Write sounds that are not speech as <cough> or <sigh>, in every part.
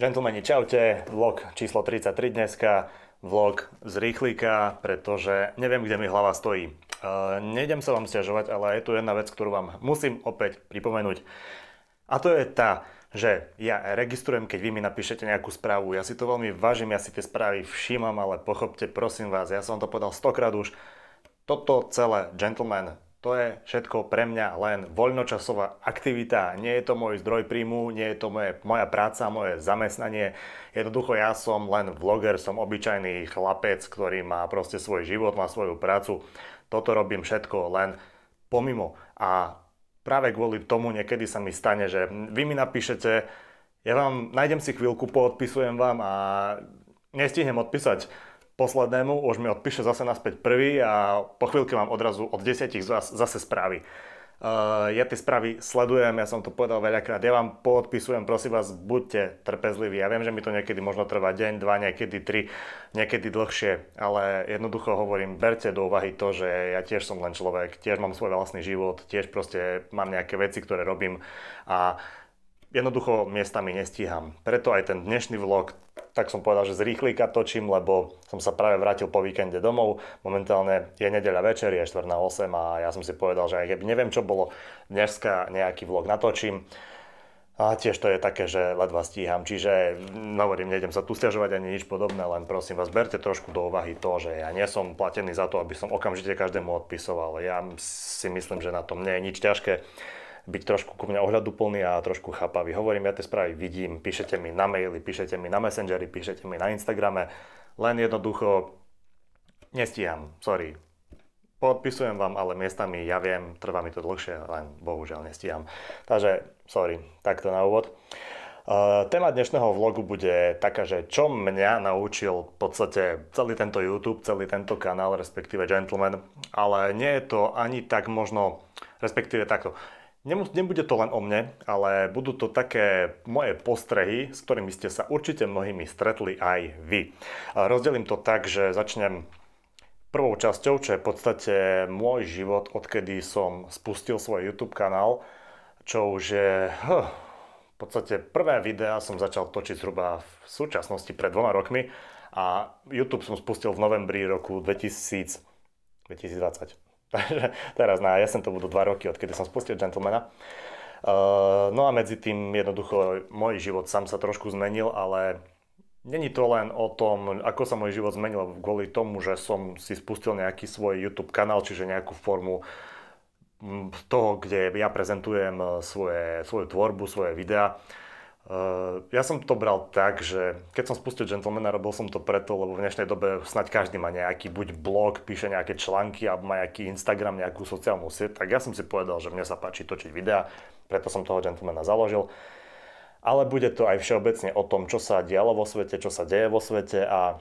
Gentlemani, čaute, vlog číslo 33 dneska, vlog z rýchlika, pretože neviem, kde mi hlava stojí. E, nejdem sa vám stiažovať, ale je tu jedna vec, ktorú vám musím opäť pripomenúť. A to je tá, že ja registrujem, keď vy mi napíšete nejakú správu. Ja si to veľmi vážim, ja si tie správy všímam, ale pochopte, prosím vás, ja som to povedal stokrát už, toto celé, gentleman, to je všetko pre mňa len voľnočasová aktivita. Nie je to môj zdroj príjmu, nie je to moje, moja práca, moje zamestnanie. Jednoducho ja som len vloger, som obyčajný chlapec, ktorý má proste svoj život, má svoju prácu. Toto robím všetko len pomimo. A práve kvôli tomu niekedy sa mi stane, že vy mi napíšete, ja vám nájdem si chvíľku, poodpisujem vám a nestihnem odpísať poslednému, už mi odpíše zase naspäť prvý a po chvíľke mám odrazu od desiatich z vás zase správy. Uh, ja tie správy sledujem, ja som to povedal veľakrát, ja vám podpisujem, prosím vás, buďte trpezliví. Ja viem, že mi to niekedy možno trvá deň, dva, niekedy tri, niekedy dlhšie, ale jednoducho hovorím, berte do úvahy to, že ja tiež som len človek, tiež mám svoj vlastný život, tiež proste mám nejaké veci, ktoré robím a uh, Jednoducho miestami nestíham. Preto aj ten dnešný vlog, tak som povedal, že z rýchlika točím, lebo som sa práve vrátil po víkende domov. Momentálne je nedeľa večer, je 4 na 8 a ja som si povedal, že aj keby neviem, čo bolo, dneska nejaký vlog natočím. A tiež to je také, že ledva stíham, čiže mm, no hovorím, nejdem sa tu stiažovať ani nič podobné, len prosím vás, berte trošku do úvahy to, že ja nie som platený za to, aby som okamžite každému odpisoval. Ja si myslím, že na tom nie je nič ťažké byť trošku ku mne ohľaduplný a trošku chápavý. Hovorím, ja tie správy vidím, píšete mi na maily, píšete mi na messengeri, píšete mi na Instagrame, len jednoducho nestíham, sorry. Podpisujem vám, ale miestami, ja viem, trvá mi to dlhšie, len bohužiaľ nestíham. Takže, sorry, takto na úvod. Uh, téma dnešného vlogu bude taká, že čo mňa naučil v podstate celý tento YouTube, celý tento kanál, respektíve Gentleman, ale nie je to ani tak možno, respektíve takto. Nebude to len o mne, ale budú to také moje postrehy, s ktorými ste sa určite mnohými stretli aj vy. Rozdelím to tak, že začnem prvou časťou, čo je v podstate môj život, odkedy som spustil svoj YouTube kanál, čo už je... Huh, v podstate prvé videá som začal točiť zhruba v súčasnosti pred dvoma rokmi a YouTube som spustil v novembri roku 2000, 2020. Takže <laughs> teraz na jesen to budú 2 roky, odkedy som spustil Gentlemana. Uh, no a medzi tým jednoducho môj život sám sa trošku zmenil, ale není to len o tom, ako sa môj život zmenil kvôli tomu, že som si spustil nejaký svoj YouTube kanál, čiže nejakú formu toho, kde ja prezentujem uh, svoje, svoju tvorbu, svoje videá Eh, ja som to bral tak, že keď som spustil Gentlemana, robil som to preto, lebo v dnešnej dobe snaď každý má nejaký buď blog, píše nejaké články, alebo má nejaký Instagram, nejakú sociálnu sieť, tak ja som si povedal, že mne sa páči točiť videá, preto som toho Gentlemana založil. Ale bude to aj všeobecne o tom, čo sa dialo vo svete, čo sa deje vo svete a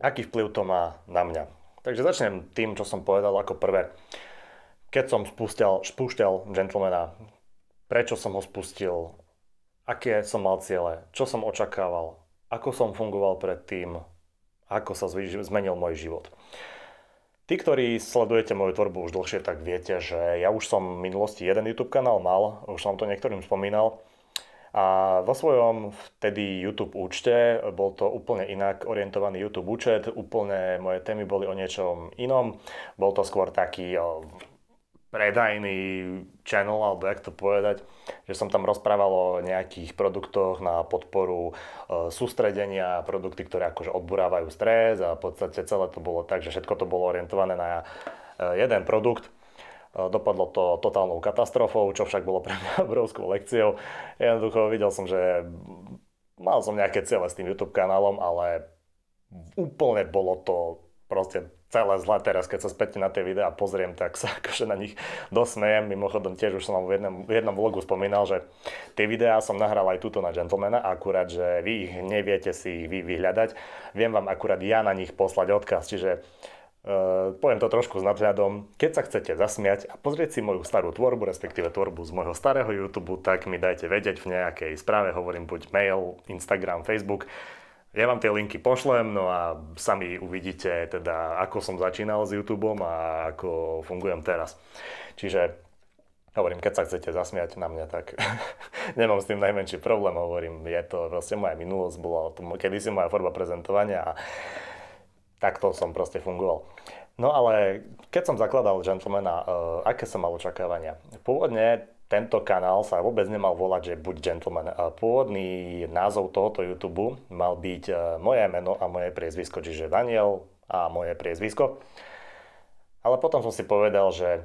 aký vplyv to má na mňa. Takže začnem tým, čo som povedal ako prvé. Keď som spúšťal, spúšťal Gentlemana, prečo som ho spustil, aké som mal ciele, čo som očakával, ako som fungoval predtým, ako sa zmenil môj život. Tí, ktorí sledujete moju tvorbu už dlhšie, tak viete, že ja už som v minulosti jeden YouTube kanál mal, už som to niektorým spomínal. A vo svojom vtedy YouTube účte bol to úplne inak orientovaný YouTube účet, úplne moje témy boli o niečom inom. Bol to skôr taký predajný channel, alebo jak to povedať, že som tam rozprával o nejakých produktoch na podporu e, sústredenia, produkty, ktoré akože odburávajú stres a v podstate celé to bolo tak, že všetko to bolo orientované na e, jeden produkt. E, dopadlo to totálnou katastrofou, čo však bolo pre mňa <laughs> obrovskou lekciou. Jednoducho videl som, že mal som nejaké cieľe s tým YouTube kanálom, ale úplne bolo to proste celé zlé teraz, keď sa spätne na tie videá pozriem, tak sa <laughs> akože na nich dosmejem. Mimochodom tiež už som vám v jednom, v jednom vlogu spomínal, že tie videá som nahral aj tuto na Gentlemana, akurát, že vy ich neviete si ich vy vyhľadať. Viem vám akurát ja na nich poslať odkaz, čiže Uh, poviem to trošku s nadhľadom. Keď sa chcete zasmiať a pozrieť si moju starú tvorbu, respektíve tvorbu z môjho starého YouTube, tak mi dajte vedieť v nejakej správe, hovorím buď mail, Instagram, Facebook. Ja vám tie linky pošlem, no a sami uvidíte teda, ako som začínal s YouTube a ako fungujem teraz. Čiže Hovorím, keď sa chcete zasmiať na mňa, tak <laughs> nemám s tým najmenší problém. Hovorím, je to proste moja minulosť, bola to si moja forma prezentovania a takto som proste fungoval. No ale keď som zakladal Gentlemana, uh, aké som mal očakávania? Pôvodne tento kanál sa vôbec nemal volať, že buď gentleman. Pôvodný názov tohoto YouTube mal byť e, moje meno a moje priezvisko, čiže Daniel a moje priezvisko. Ale potom som si povedal, že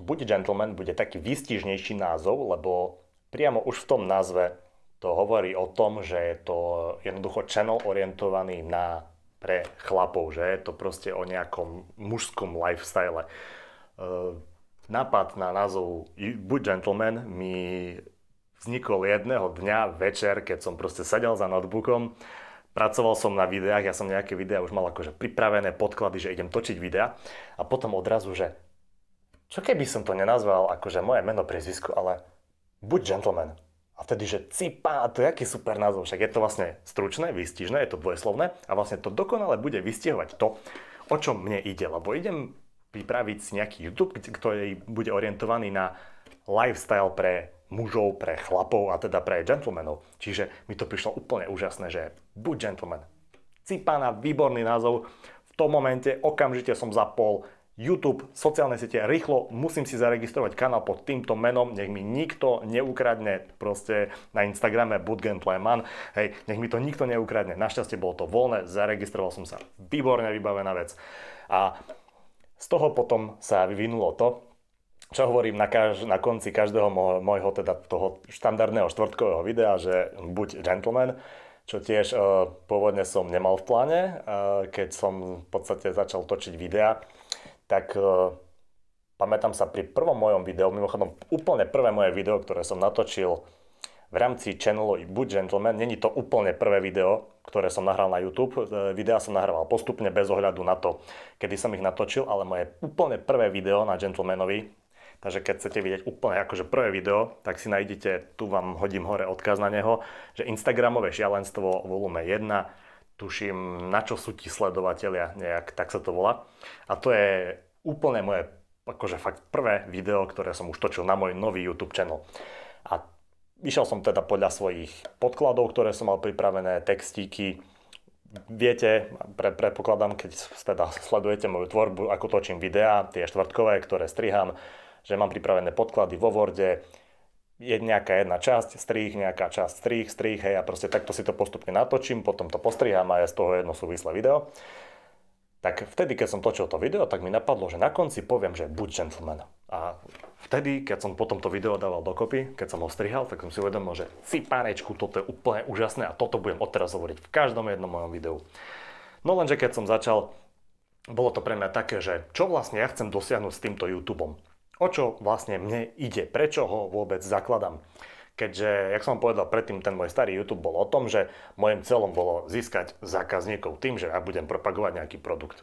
buď gentleman bude taký výstižnejší názov, lebo priamo už v tom názve to hovorí o tom, že je to jednoducho channel orientovaný na pre chlapov, že je to proste o nejakom mužskom lifestyle e, Napad na názov Buď gentleman mi vznikol jedného dňa večer, keď som proste sedel za notebookom pracoval som na videách, ja som nejaké videá už mal akože pripravené, podklady, že idem točiť videá a potom odrazu, že čo keby som to nenazval akože moje meno, priezvisko, ale buď gentleman. A vtedy, že cipa, a to je aký super názov, však je to vlastne stručné, výstižné, je to dvojslovné a vlastne to dokonale bude vystihovať to, o čom mne ide, lebo idem pripraviť nejaký YouTube, ktorý bude orientovaný na lifestyle pre mužov, pre chlapov a teda pre gentlemanov. Čiže mi to prišlo úplne úžasné, že buď gentleman. Cipana, výborný názov. V tom momente okamžite som zapol YouTube, sociálne siete, rýchlo musím si zaregistrovať kanál pod týmto menom, nech mi nikto neukradne proste na Instagrame budgentleman, hej, nech mi to nikto neukradne. Našťastie bolo to voľné, zaregistroval som sa, výborne vybavená vec. A z toho potom sa vyvinulo to, čo hovorím na, kaž, na konci každého môjho, teda toho štandardného štvrtkového videa, že buď gentleman, čo tiež e, pôvodne som nemal v pláne, e, keď som v podstate začal točiť videa, tak e, pamätám sa pri prvom mojom videu, mimochodom úplne prvé moje video, ktoré som natočil v rámci channelu i Gentleman, není to úplne prvé video, ktoré som nahral na YouTube. E, Videá som nahrával postupne bez ohľadu na to, kedy som ich natočil, ale moje úplne prvé video na Gentlemanovi, takže keď chcete vidieť úplne akože prvé video, tak si nájdete, tu vám hodím hore odkaz na neho, že Instagramové šialenstvo volume 1, tuším, na čo sú ti sledovatelia, nejak tak sa to volá. A to je úplne moje akože fakt prvé video, ktoré som už točil na môj nový YouTube channel. A Išiel som teda podľa svojich podkladov, ktoré som mal pripravené, textíky. Viete, pre, predpokladám, keď teda sledujete moju tvorbu, ako točím videá, tie štvrtkové, ktoré striham, že mám pripravené podklady vo Worde, je nejaká jedna časť, strih, nejaká časť, strih, strih, hej, a proste takto si to postupne natočím, potom to postriham a je z toho jedno súvislé video. Tak vtedy, keď som točil to video, tak mi napadlo, že na konci poviem, že buď gentleman. A vtedy, keď som potom to video dával dokopy, keď som ho strihal, tak som si uvedomil, že si párečku toto je úplne úžasné a toto budem odteraz hovoriť v každom jednom mojom videu. No lenže keď som začal, bolo to pre mňa také, že čo vlastne ja chcem dosiahnuť s týmto YouTubeom. O čo vlastne mne ide, prečo ho vôbec zakladám. Keďže, jak som povedal predtým, ten môj starý YouTube bol o tom, že môjim celom bolo získať zákazníkov tým, že ja budem propagovať nejaký produkt.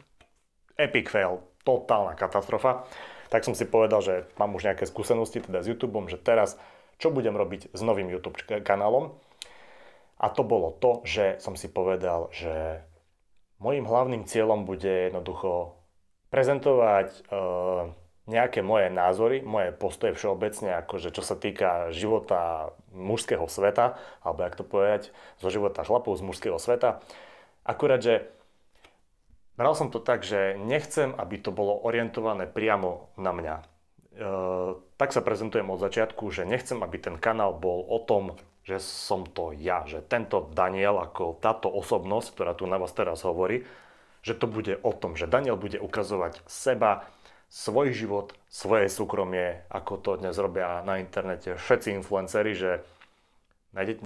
Epic fail, totálna katastrofa. Tak som si povedal, že mám už nejaké skúsenosti teda s YouTube, že teraz čo budem robiť s novým YouTube kanálom. A to bolo to, že som si povedal, že môjim hlavným cieľom bude jednoducho prezentovať eh, nejaké moje názory, moje postoje všeobecne, akože čo sa týka života mužského sveta, alebo jak to povedať, zo života chlapov z mužského sveta. Akurát, že bral som to tak, že nechcem, aby to bolo orientované priamo na mňa. E, tak sa prezentujem od začiatku, že nechcem, aby ten kanál bol o tom, že som to ja, že tento Daniel, ako táto osobnosť, ktorá tu na vás teraz hovorí, že to bude o tom, že Daniel bude ukazovať seba, svoj život, svoje súkromie, ako to dnes robia na internete všetci influenceri, že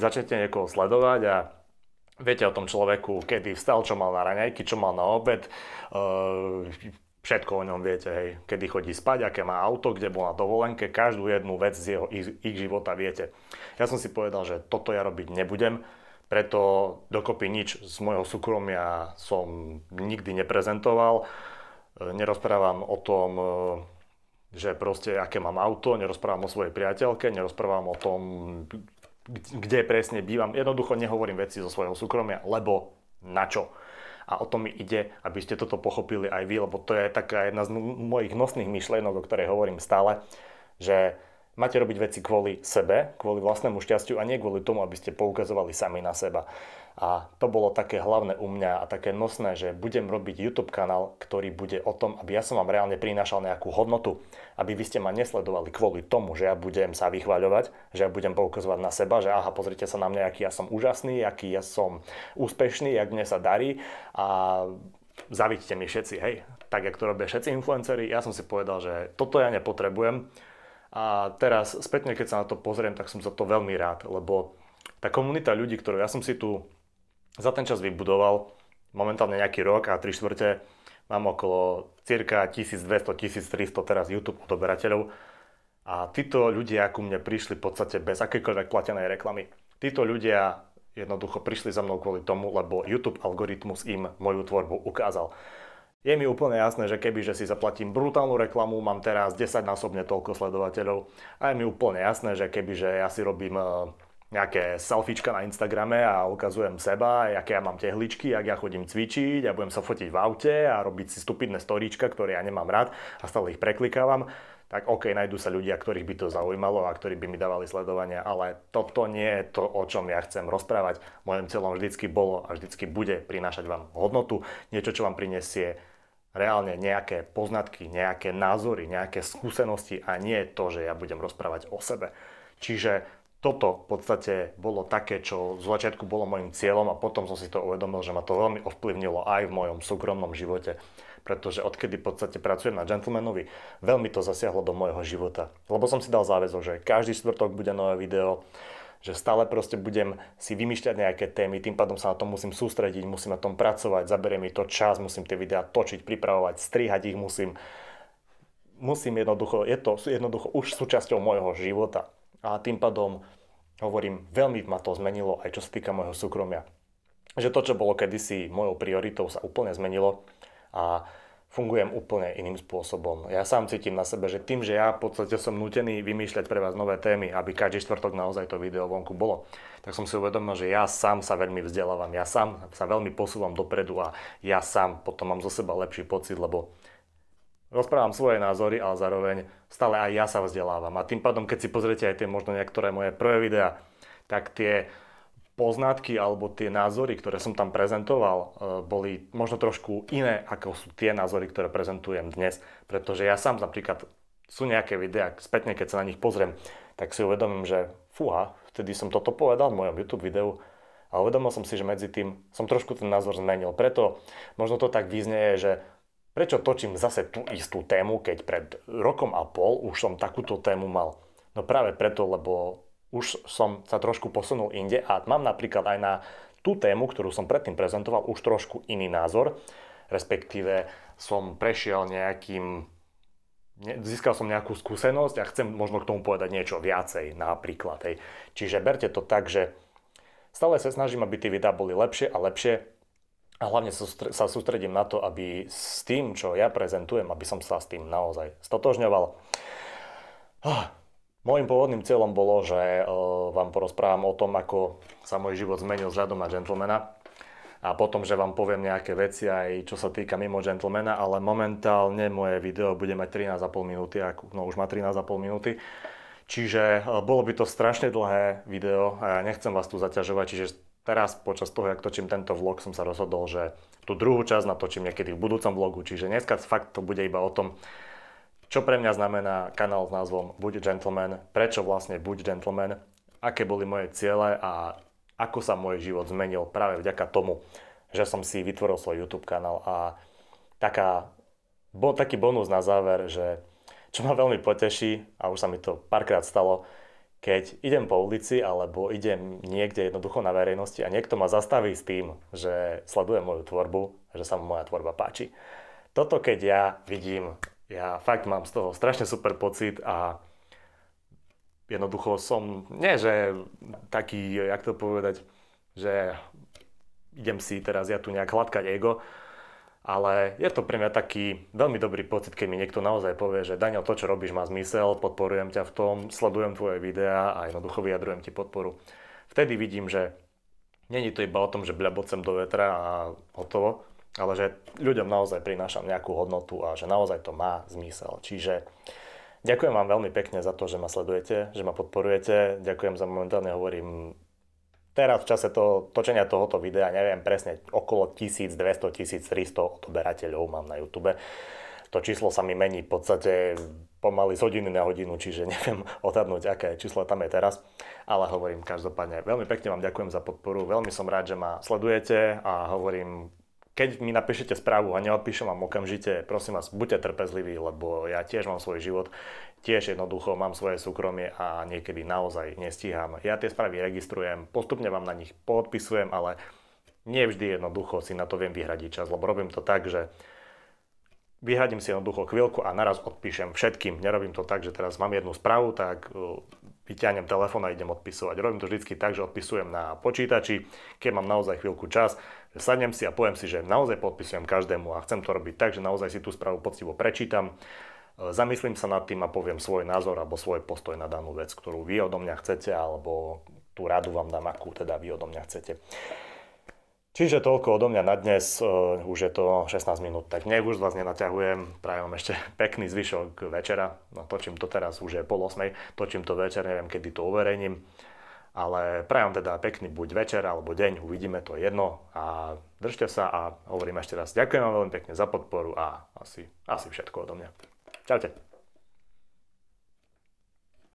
začnete niekoho sledovať a viete o tom človeku, kedy vstal, čo mal na raňajky, čo mal na obed, eh, všetko o ňom viete, hej, kedy chodí spať, aké má auto, kde bol na dovolenke, každú jednu vec z jeho, ich, ich života viete. Ja som si povedal, že toto ja robiť nebudem, preto dokopy nič z môjho súkromia som nikdy neprezentoval E, nerozprávam o tom, e, že proste aké mám auto, nerozprávam o svojej priateľke, nerozprávam o tom, kde presne bývam. Jednoducho nehovorím veci zo svojho súkromia, lebo na čo. A o to mi ide, aby ste toto pochopili aj vy, lebo to je taká jedna z mojich nosných myšlienok, o ktorej hovorím stále, že Máte robiť veci kvôli sebe, kvôli vlastnému šťastiu a nie kvôli tomu, aby ste poukazovali sami na seba. A to bolo také hlavné u mňa a také nosné, že budem robiť YouTube kanál, ktorý bude o tom, aby ja som vám reálne prinášal nejakú hodnotu. Aby vy ste ma nesledovali kvôli tomu, že ja budem sa vychváľovať, že ja budem poukazovať na seba, že aha, pozrite sa na mňa, aký ja som úžasný, aký ja som úspešný, jak mne sa darí a zavidíte mi všetci, hej. Tak, jak to robia všetci influenceri, ja som si povedal, že toto ja nepotrebujem, a teraz spätne, keď sa na to pozriem, tak som za to veľmi rád, lebo tá komunita ľudí, ktorú ja som si tu za ten čas vybudoval, momentálne nejaký rok a tri štvrte, mám okolo cirka 1200-1300 teraz YouTube odoberateľov a títo ľudia ku mne prišli v podstate bez akékoľvek platenej reklamy. Títo ľudia jednoducho prišli za mnou kvôli tomu, lebo YouTube algoritmus im moju tvorbu ukázal. Je mi úplne jasné, že keby že si zaplatím brutálnu reklamu, mám teraz 10 násobne toľko sledovateľov. A je mi úplne jasné, že keby že ja si robím eh, nejaké selfiečka na Instagrame a ukazujem seba, aké ja mám tehličky, ak ja chodím cvičiť a ja budem sa fotiť v aute a robiť si stupidné storička, ktoré ja nemám rád a stále ich preklikávam, tak OK, nájdú sa ľudia, ktorých by to zaujímalo a ktorí by mi dávali sledovania, ale toto nie je to, o čom ja chcem rozprávať. Mojím cieľom vždycky bolo a vždycky bude prinášať vám hodnotu, niečo, čo vám prinesie reálne nejaké poznatky, nejaké názory, nejaké skúsenosti a nie to, že ja budem rozprávať o sebe. Čiže toto v podstate bolo také, čo z začiatku bolo môjim cieľom a potom som si to uvedomil, že ma to veľmi ovplyvnilo aj v mojom súkromnom živote, pretože odkedy v podstate pracujem na gentlemanovi, veľmi to zasiahlo do môjho života. Lebo som si dal záväzok, že každý štvrtok bude nové video, že stále proste budem si vymýšľať nejaké témy, tým pádom sa na tom musím sústrediť, musím na tom pracovať, zabere mi to čas, musím tie videá točiť, pripravovať, strihať ich musím. Musím jednoducho, je to jednoducho už súčasťou môjho života. A tým pádom hovorím, veľmi ma to zmenilo aj čo sa týka môjho súkromia. Že to, čo bolo kedysi mojou prioritou, sa úplne zmenilo a fungujem úplne iným spôsobom. Ja sám cítim na sebe, že tým, že ja v podstate som nutený vymýšľať pre vás nové témy, aby každý štvrtok naozaj to video vonku bolo, tak som si uvedomil, že ja sám sa veľmi vzdelávam, ja sám sa veľmi posúvam dopredu a ja sám potom mám zo seba lepší pocit, lebo rozprávam svoje názory, ale zároveň stále aj ja sa vzdelávam. A tým pádom, keď si pozriete aj tie možno niektoré moje prvé videá, tak tie poznatky alebo tie názory, ktoré som tam prezentoval, e, boli možno trošku iné, ako sú tie názory, ktoré prezentujem dnes. Pretože ja sám napríklad sú nejaké videá, spätne keď sa na nich pozriem, tak si uvedomím, že fúha, vtedy som toto povedal v mojom YouTube videu a uvedomil som si, že medzi tým som trošku ten názor zmenil. Preto možno to tak vyznieje, že prečo točím zase tú istú tému, keď pred rokom a pol už som takúto tému mal. No práve preto, lebo už som sa trošku posunul inde a mám napríklad aj na tú tému, ktorú som predtým prezentoval, už trošku iný názor, respektíve som prešiel nejakým získal som nejakú skúsenosť a chcem možno k tomu povedať niečo viacej napríklad. Hej. Čiže berte to tak, že stále sa snažím, aby tie videá boli lepšie a lepšie a hlavne sa sústredím na to, aby s tým, čo ja prezentujem, aby som sa s tým naozaj stotožňoval. Ah, Mojím pôvodným cieľom bolo, že e, vám porozprávam o tom, ako sa môj život zmenil vzhľadom na gentlemana a potom, že vám poviem nejaké veci aj čo sa týka mimo gentlemana, ale momentálne moje video bude mať 13,5 minúty, no už má 13,5 minúty. Čiže e, bolo by to strašne dlhé video a ja nechcem vás tu zaťažovať, čiže teraz počas toho, jak točím tento vlog, som sa rozhodol, že tú druhú časť natočím niekedy v budúcom vlogu, čiže dneska fakt to bude iba o tom, čo pre mňa znamená kanál s názvom Buď gentleman, prečo vlastne Buď gentleman, aké boli moje ciele a ako sa môj život zmenil práve vďaka tomu, že som si vytvoril svoj YouTube kanál a taká, bo, taký bonus na záver, že čo ma veľmi poteší a už sa mi to párkrát stalo, keď idem po ulici alebo idem niekde jednoducho na verejnosti a niekto ma zastaví s tým, že sleduje moju tvorbu, že sa mu moja tvorba páči. Toto keď ja vidím ja fakt mám z toho strašne super pocit a jednoducho som, nie že taký, jak to povedať, že idem si teraz ja tu nejak hladkať ego, ale je to pre mňa taký veľmi dobrý pocit, keď mi niekto naozaj povie, že Daniel, to, čo robíš, má zmysel, podporujem ťa v tom, sledujem tvoje videá a jednoducho vyjadrujem ti podporu. Vtedy vidím, že není to iba o tom, že blabocem do vetra a hotovo, ale že ľuďom naozaj prinášam nejakú hodnotu a že naozaj to má zmysel. Čiže ďakujem vám veľmi pekne za to, že ma sledujete, že ma podporujete. Ďakujem za momentálne hovorím teraz v čase toho, točenia tohoto videa, neviem presne, okolo 1200-1300 odberateľov mám na YouTube. To číslo sa mi mení v podstate pomaly z hodiny na hodinu, čiže <laughs> neviem odhadnúť, aké číslo tam je teraz. Ale hovorím každopádne, veľmi pekne vám ďakujem za podporu, veľmi som rád, že ma sledujete a hovorím, keď mi napíšete správu a neodpíšem vám okamžite, prosím vás, buďte trpezliví, lebo ja tiež mám svoj život, tiež jednoducho mám svoje súkromie a niekedy naozaj nestíham. Ja tie správy registrujem, postupne vám na nich podpisujem, ale nie vždy jednoducho si na to viem vyhradiť čas, lebo robím to tak, že vyhradím si jednoducho chvíľku a naraz odpíšem všetkým. Nerobím to tak, že teraz mám jednu správu, tak e, vyťahnem telefón a idem odpisovať. Robím to vždy tak, že odpisujem na počítači, keď mám naozaj chvíľku čas sadnem si a poviem si, že naozaj podpisujem každému a chcem to robiť tak, že naozaj si tú správu poctivo prečítam, e, zamyslím sa nad tým a poviem svoj názor alebo svoj postoj na danú vec, ktorú vy odo mňa chcete alebo tú radu vám dám, akú teda vy odo mňa chcete. Čiže toľko odo mňa na dnes, e, už je to 16 minút, tak nech už vás nenaťahujem, prajem vám ešte <laughs> pekný zvyšok večera, no, točím to teraz, už je pol 8, točím to večer, neviem kedy to uverejním. Ale prajem teda pekný buď večer alebo deň, uvidíme to jedno a držte sa a hovorím ešte raz ďakujem vám veľmi pekne za podporu a asi, asi všetko odo mňa. Čaute.